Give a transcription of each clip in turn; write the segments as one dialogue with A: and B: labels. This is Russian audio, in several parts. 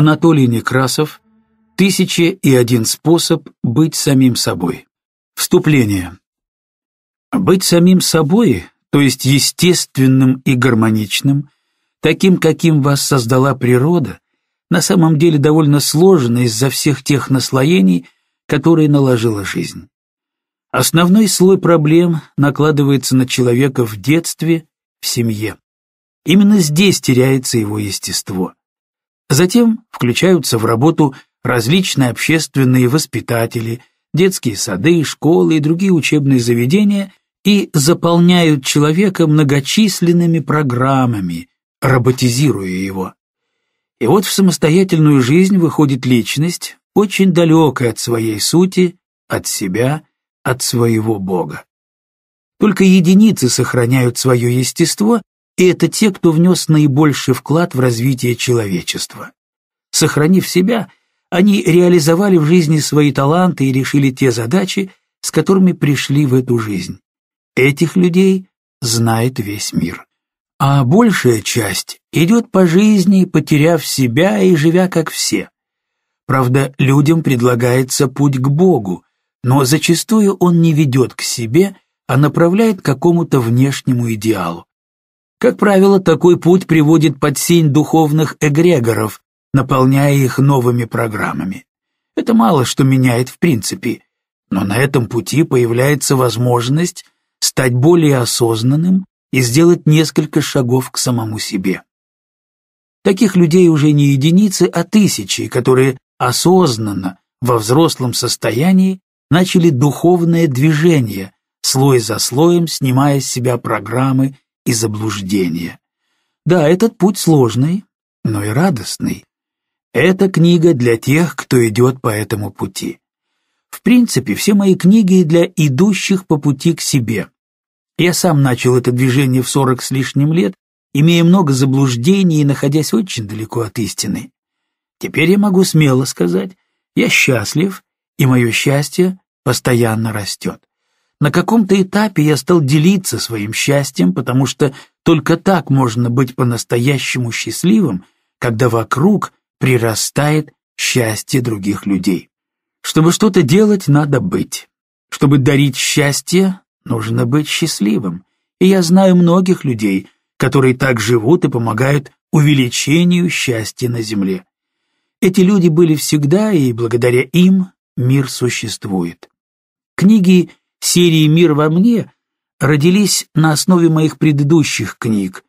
A: Анатолий Некрасов «Тысяча и один способ быть самим собой». Вступление. Быть самим собой, то есть естественным и гармоничным, таким, каким вас создала природа, на самом деле довольно сложно из-за всех тех наслоений, которые наложила жизнь. Основной слой проблем накладывается на человека в детстве, в семье. Именно здесь теряется его естество – Затем включаются в работу различные общественные воспитатели, детские сады, школы и другие учебные заведения и заполняют человека многочисленными программами, роботизируя его. И вот в самостоятельную жизнь выходит личность, очень далекая от своей сути, от себя, от своего Бога. Только единицы сохраняют свое естество и это те, кто внес наибольший вклад в развитие человечества. Сохранив себя, они реализовали в жизни свои таланты и решили те задачи, с которыми пришли в эту жизнь. Этих людей знает весь мир. А большая часть идет по жизни, потеряв себя и живя как все. Правда, людям предлагается путь к Богу, но зачастую он не ведет к себе, а направляет к какому-то внешнему идеалу. Как правило, такой путь приводит под сень духовных эгрегоров, наполняя их новыми программами. Это мало что меняет в принципе, но на этом пути появляется возможность стать более осознанным и сделать несколько шагов к самому себе. Таких людей уже не единицы, а тысячи, которые осознанно, во взрослом состоянии, начали духовное движение, слой за слоем снимая с себя программы и заблуждения. Да, этот путь сложный, но и радостный. Эта книга для тех, кто идет по этому пути. В принципе, все мои книги для идущих по пути к себе. Я сам начал это движение в сорок с лишним лет, имея много заблуждений и находясь очень далеко от истины. Теперь я могу смело сказать, я счастлив, и мое счастье постоянно растет. На каком-то этапе я стал делиться своим счастьем, потому что только так можно быть по-настоящему счастливым, когда вокруг прирастает счастье других людей. Чтобы что-то делать, надо быть. Чтобы дарить счастье, нужно быть счастливым. И я знаю многих людей, которые так живут и помогают увеличению счастья на Земле. Эти люди были всегда, и благодаря им мир существует. Книги серии «Мир во мне» родились на основе моих предыдущих книг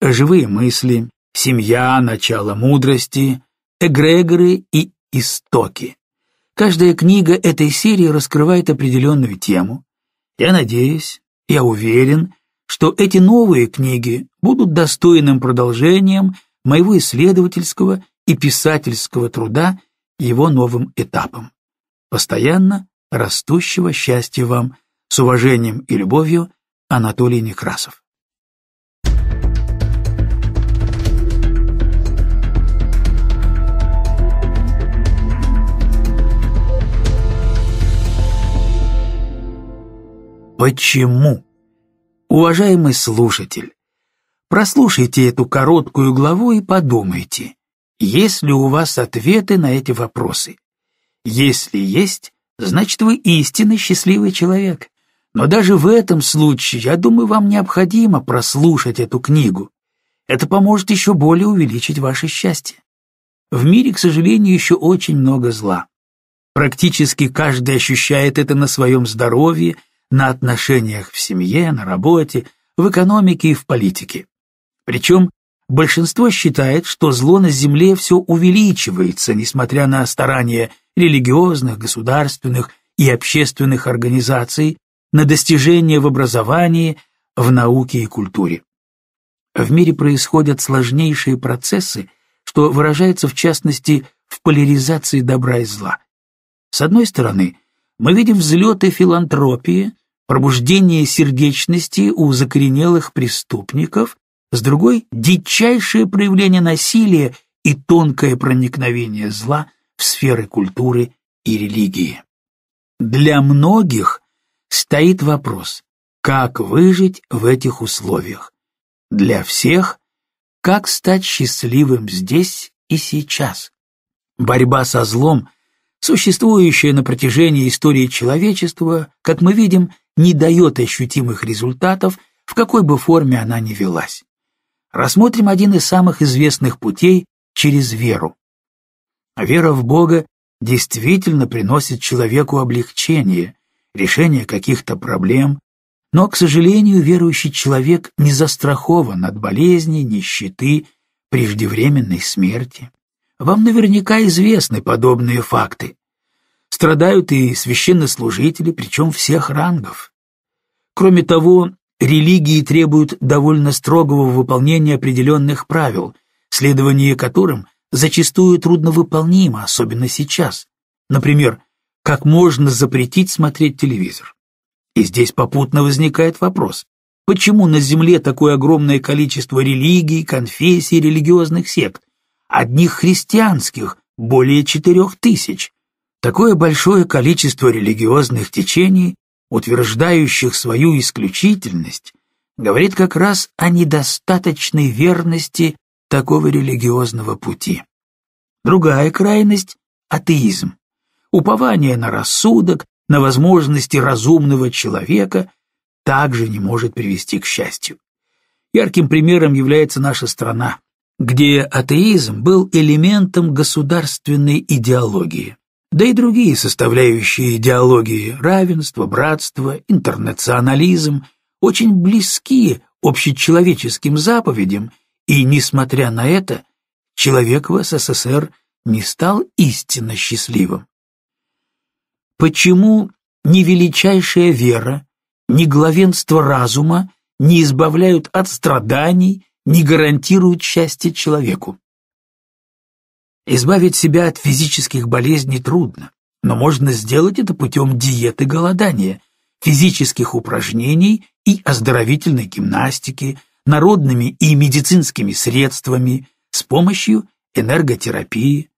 A: «Живые мысли», «Семья», «Начало мудрости», «Эгрегоры» и «Истоки». Каждая книга этой серии раскрывает определенную тему. Я надеюсь, я уверен, что эти новые книги будут достойным продолжением моего исследовательского и писательского труда его новым этапом. Постоянно Растущего счастья вам! С уважением и любовью, Анатолий Некрасов. Почему? Уважаемый слушатель, прослушайте эту короткую главу и подумайте, есть ли у вас ответы на эти вопросы. Если есть, значит, вы истинно счастливый человек. Но даже в этом случае, я думаю, вам необходимо прослушать эту книгу. Это поможет еще более увеличить ваше счастье. В мире, к сожалению, еще очень много зла. Практически каждый ощущает это на своем здоровье, на отношениях в семье, на работе, в экономике и в политике. Причем большинство считает, что зло на Земле все увеличивается, несмотря на старания религиозных, государственных и общественных организаций, на достижения в образовании, в науке и культуре. В мире происходят сложнейшие процессы, что выражается в частности в поляризации добра и зла. С одной стороны, мы видим взлеты филантропии, пробуждение сердечности у закоренелых преступников, с другой – дичайшее проявление насилия и тонкое проникновение зла в сферы культуры и религии. Для многих стоит вопрос, как выжить в этих условиях. Для всех, как стать счастливым здесь и сейчас. Борьба со злом, существующая на протяжении истории человечества, как мы видим, не дает ощутимых результатов, в какой бы форме она ни велась. Рассмотрим один из самых известных путей через веру. А вера в Бога действительно приносит человеку облегчение, решение каких-то проблем, но, к сожалению, верующий человек не застрахован от болезней, нищеты, преждевременной смерти. Вам наверняка известны подобные факты. Страдают и священнослужители, причем всех рангов. Кроме того, религии требуют довольно строгого выполнения определенных правил, следование которым зачастую трудновыполнима, особенно сейчас. Например, как можно запретить смотреть телевизор? И здесь попутно возникает вопрос, почему на Земле такое огромное количество религий, конфессий, религиозных сект? Одних христианских – более четырех тысяч. Такое большое количество религиозных течений, утверждающих свою исключительность, говорит как раз о недостаточной верности такого религиозного пути. Другая крайность — атеизм. Упование на рассудок, на возможности разумного человека также не может привести к счастью. Ярким примером является наша страна, где атеизм был элементом государственной идеологии, да и другие составляющие идеологии – равенство, братство, интернационализм – очень близки общечеловеческим заповедям и, несмотря на это, человек в СССР не стал истинно счастливым. Почему ни величайшая вера, ни главенство разума не избавляют от страданий, не гарантируют счастье человеку? Избавить себя от физических болезней трудно, но можно сделать это путем диеты голодания, физических упражнений и оздоровительной гимнастики – народными и медицинскими средствами, с помощью энерготерапии.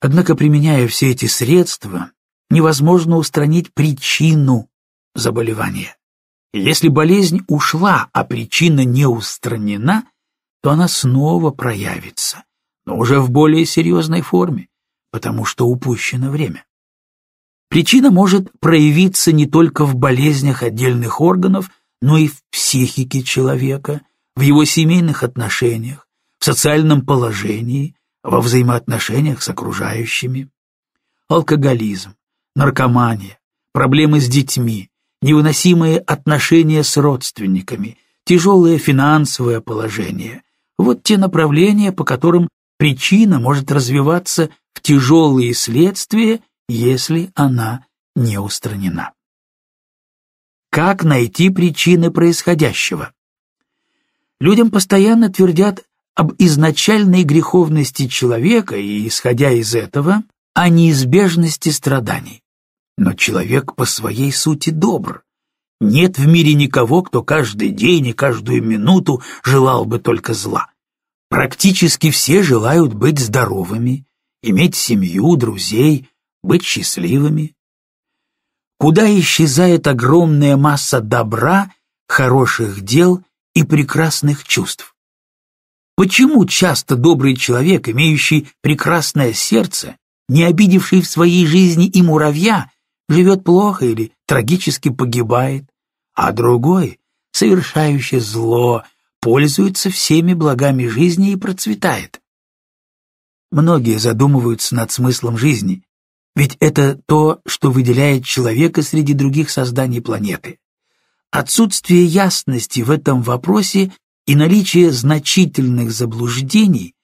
A: Однако, применяя все эти средства, невозможно устранить причину заболевания. Если болезнь ушла, а причина не устранена, то она снова проявится, но уже в более серьезной форме, потому что упущено время. Причина может проявиться не только в болезнях отдельных органов, но и в психике человека, в его семейных отношениях, в социальном положении, во взаимоотношениях с окружающими. Алкоголизм, наркомания, проблемы с детьми, невыносимые отношения с родственниками, тяжелое финансовое положение – вот те направления, по которым причина может развиваться в тяжелые следствия, если она не устранена. Как найти причины происходящего? Людям постоянно твердят об изначальной греховности человека и, исходя из этого, о неизбежности страданий. Но человек по своей сути добр. Нет в мире никого, кто каждый день и каждую минуту желал бы только зла. Практически все желают быть здоровыми, иметь семью, друзей, быть счастливыми. Куда исчезает огромная масса добра, хороших дел и прекрасных чувств? Почему часто добрый человек, имеющий прекрасное сердце, не обидевший в своей жизни и муравья, живет плохо или трагически погибает, а другой, совершающий зло, пользуется всеми благами жизни и процветает? Многие задумываются над смыслом жизни, ведь это то, что выделяет человека среди других созданий планеты. Отсутствие ясности в этом вопросе и наличие значительных заблуждений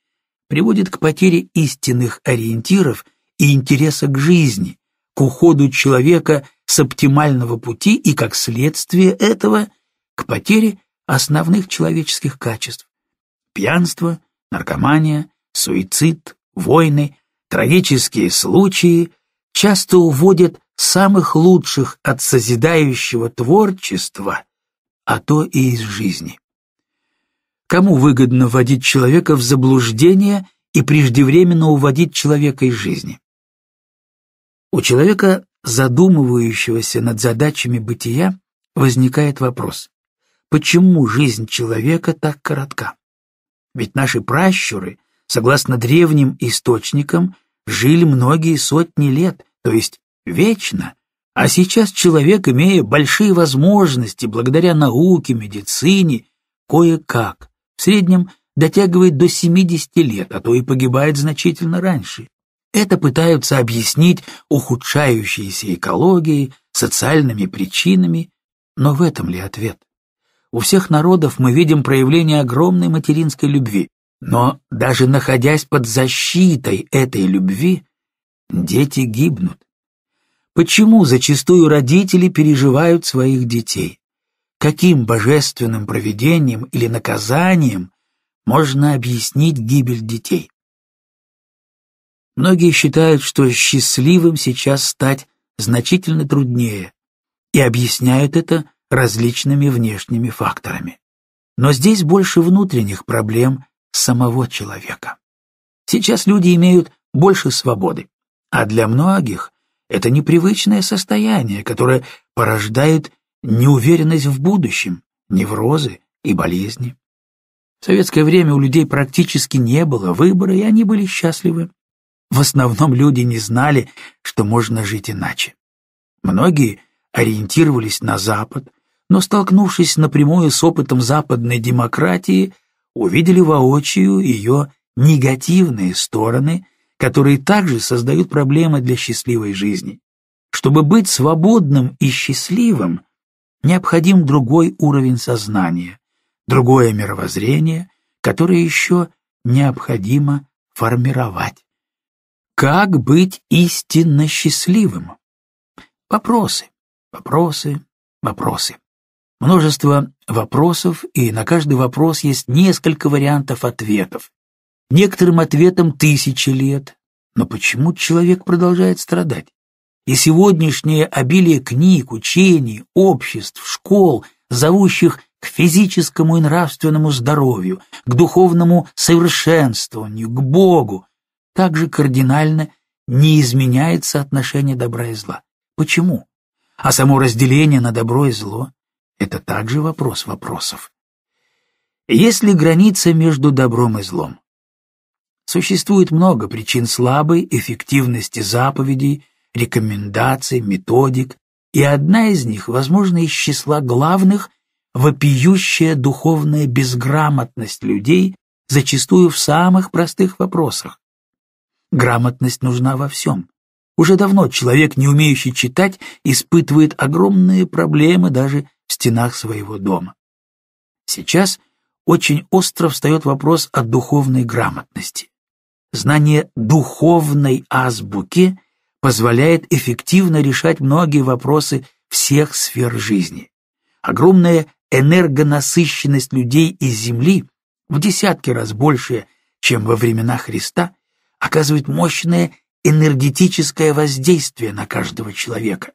A: приводит к потере истинных ориентиров и интереса к жизни, к уходу человека с оптимального пути и, как следствие этого, к потере основных человеческих качеств – пьянство, наркомания, суицид, войны, трагические случаи – часто уводят самых лучших от созидающего творчества, а то и из жизни. Кому выгодно вводить человека в заблуждение и преждевременно уводить человека из жизни? У человека, задумывающегося над задачами бытия, возникает вопрос, почему жизнь человека так коротка? Ведь наши пращуры, согласно древним источникам, жили многие сотни лет, то есть вечно. А сейчас человек, имея большие возможности благодаря науке, медицине, кое-как, в среднем дотягивает до 70 лет, а то и погибает значительно раньше. Это пытаются объяснить ухудшающейся экологией, социальными причинами, но в этом ли ответ? У всех народов мы видим проявление огромной материнской любви, но даже находясь под защитой этой любви, дети гибнут. Почему зачастую родители переживают своих детей? Каким божественным провидением или наказанием можно объяснить гибель детей? Многие считают, что счастливым сейчас стать значительно труднее, и объясняют это различными внешними факторами. Но здесь больше внутренних проблем, самого человека. Сейчас люди имеют больше свободы, а для многих это непривычное состояние, которое порождает неуверенность в будущем, неврозы и болезни. В советское время у людей практически не было выбора, и они были счастливы. В основном люди не знали, что можно жить иначе. Многие ориентировались на Запад, но, столкнувшись напрямую с опытом западной демократии, увидели воочию ее негативные стороны, которые также создают проблемы для счастливой жизни. Чтобы быть свободным и счастливым, необходим другой уровень сознания, другое мировоззрение, которое еще необходимо формировать. Как быть истинно счастливым? Вопросы, вопросы, вопросы. Множество вопросов, и на каждый вопрос есть несколько вариантов ответов. Некоторым ответам тысячи лет. Но почему человек продолжает страдать? И сегодняшнее обилие книг, учений, обществ, школ, зовущих к физическому и нравственному здоровью, к духовному совершенствованию, к Богу, также кардинально не изменяется отношение добра и зла. Почему? А само разделение на добро и зло, это также вопрос вопросов. Есть ли граница между добром и злом? Существует много причин слабой эффективности заповедей, рекомендаций, методик, и одна из них, возможно, из числа главных – вопиющая духовная безграмотность людей, зачастую в самых простых вопросах. Грамотность нужна во всем. Уже давно человек, не умеющий читать, испытывает огромные проблемы даже в стенах своего дома. Сейчас очень остро встает вопрос о духовной грамотности. Знание духовной азбуки позволяет эффективно решать многие вопросы всех сфер жизни. Огромная энергонасыщенность людей из Земли, в десятки раз больше, чем во времена Христа, оказывает мощное энергетическое воздействие на каждого человека.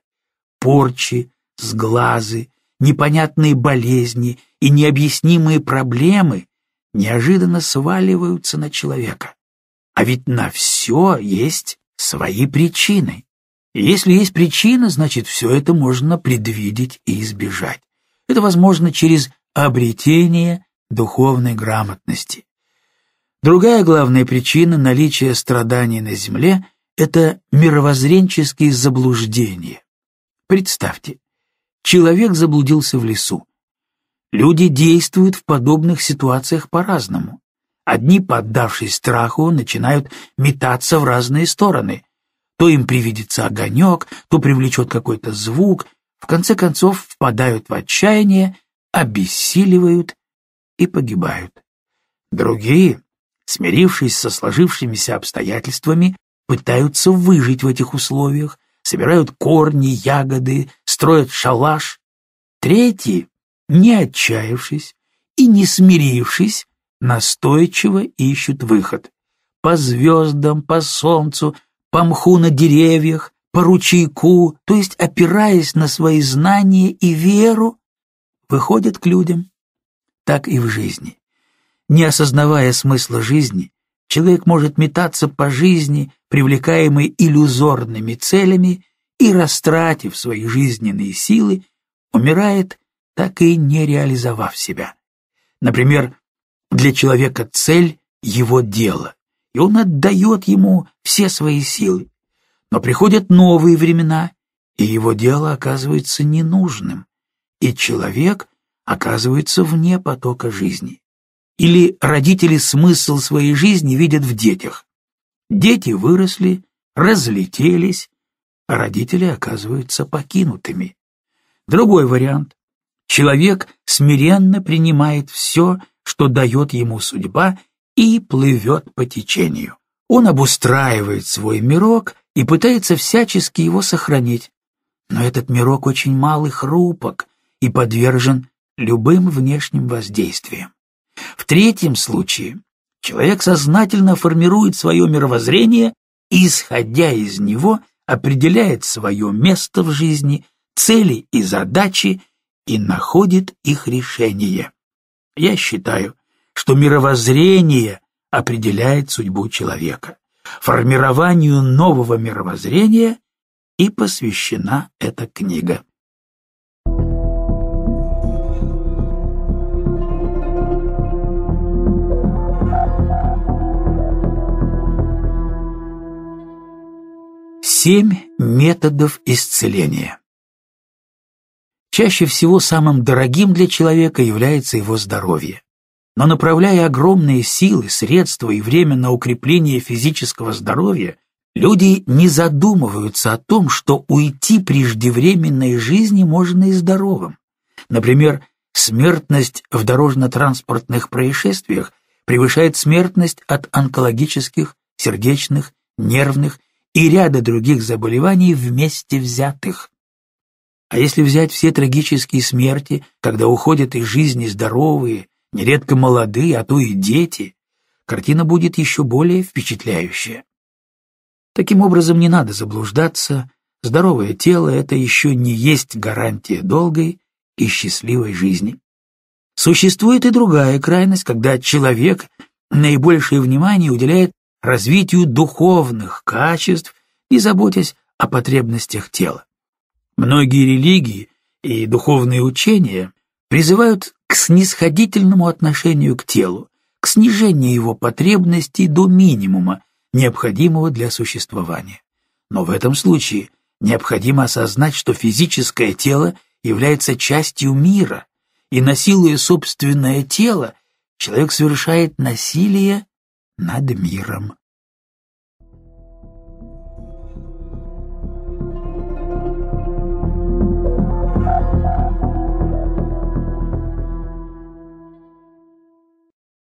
A: Порчи, сглазы, непонятные болезни и необъяснимые проблемы неожиданно сваливаются на человека. А ведь на все есть свои причины. И если есть причина, значит, все это можно предвидеть и избежать. Это возможно через обретение духовной грамотности. Другая главная причина наличия страданий на Земле – это мировоззренческие заблуждения. Представьте, человек заблудился в лесу. Люди действуют в подобных ситуациях по-разному. Одни, поддавшись страху, начинают метаться в разные стороны. То им привидится огонек, то привлечет какой-то звук, в конце концов впадают в отчаяние, обессиливают и погибают. Другие, смирившись со сложившимися обстоятельствами, пытаются выжить в этих условиях, собирают корни, ягоды, строят шалаш. Третьи, не отчаявшись и не смирившись, настойчиво ищут выход. По звездам, по солнцу, по мху на деревьях, по ручейку, то есть опираясь на свои знания и веру, выходят к людям. Так и в жизни. Не осознавая смысла жизни, человек может метаться по жизни, привлекаемый иллюзорными целями и, растратив свои жизненные силы, умирает, так и не реализовав себя. Например, для человека цель — его дело, и он отдает ему все свои силы. Но приходят новые времена, и его дело оказывается ненужным, и человек оказывается вне потока жизни. Или родители смысл своей жизни видят в детях, Дети выросли, разлетелись, а родители оказываются покинутыми. Другой вариант. Человек смиренно принимает все, что дает ему судьба, и плывет по течению. Он обустраивает свой мирок и пытается всячески его сохранить. Но этот мирок очень мал и хрупок и подвержен любым внешним воздействиям. В третьем случае Человек сознательно формирует свое мировоззрение и, исходя из него, определяет свое место в жизни, цели и задачи и находит их решение. Я считаю, что мировоззрение определяет судьбу человека. Формированию нового мировоззрения и посвящена эта книга. Семь методов исцеления. Чаще всего самым дорогим для человека является его здоровье. Но направляя огромные силы, средства и время на укрепление физического здоровья, люди не задумываются о том, что уйти преждевременной жизни можно и здоровым. Например, смертность в дорожно-транспортных происшествиях превышает смертность от онкологических, сердечных, нервных и ряда других заболеваний вместе взятых. А если взять все трагические смерти, когда уходят из жизни здоровые, нередко молодые, а то и дети, картина будет еще более впечатляющая. Таким образом, не надо заблуждаться, здоровое тело — это еще не есть гарантия долгой и счастливой жизни. Существует и другая крайность, когда человек наибольшее внимание уделяет развитию духовных качеств и заботясь о потребностях тела. Многие религии и духовные учения призывают к снисходительному отношению к телу, к снижению его потребностей до минимума, необходимого для существования. Но в этом случае необходимо осознать, что физическое тело является частью мира, и насилуя собственное тело, человек совершает насилие над миром.